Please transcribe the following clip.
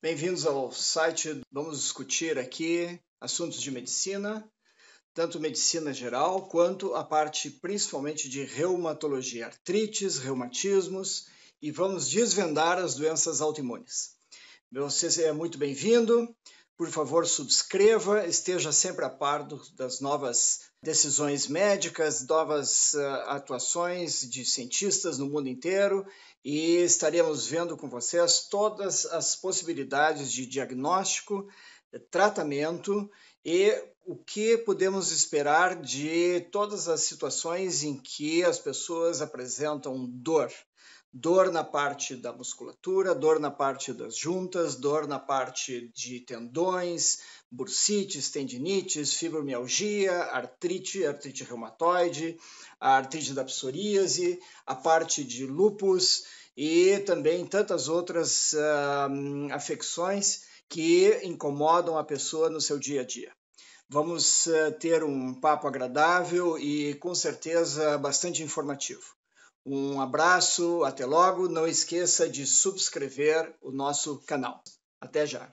Bem-vindos ao site. Vamos discutir aqui assuntos de medicina, tanto medicina geral quanto a parte principalmente de reumatologia, artrites, reumatismos e vamos desvendar as doenças autoimunes. Você é muito bem-vindo. Por favor, subscreva, esteja sempre a par do, das novas decisões médicas, novas uh, atuações de cientistas no mundo inteiro e estaremos vendo com vocês todas as possibilidades de diagnóstico tratamento e o que podemos esperar de todas as situações em que as pessoas apresentam dor. Dor na parte da musculatura, dor na parte das juntas, dor na parte de tendões, bursites, tendinites, fibromialgia, artrite, artrite reumatoide, a artrite da psoríase, a parte de lupus e também tantas outras uh, afecções que incomodam a pessoa no seu dia a dia. Vamos eh, ter um papo agradável e com certeza bastante informativo. Um abraço, até logo. Não esqueça de subscrever o nosso canal. Até já.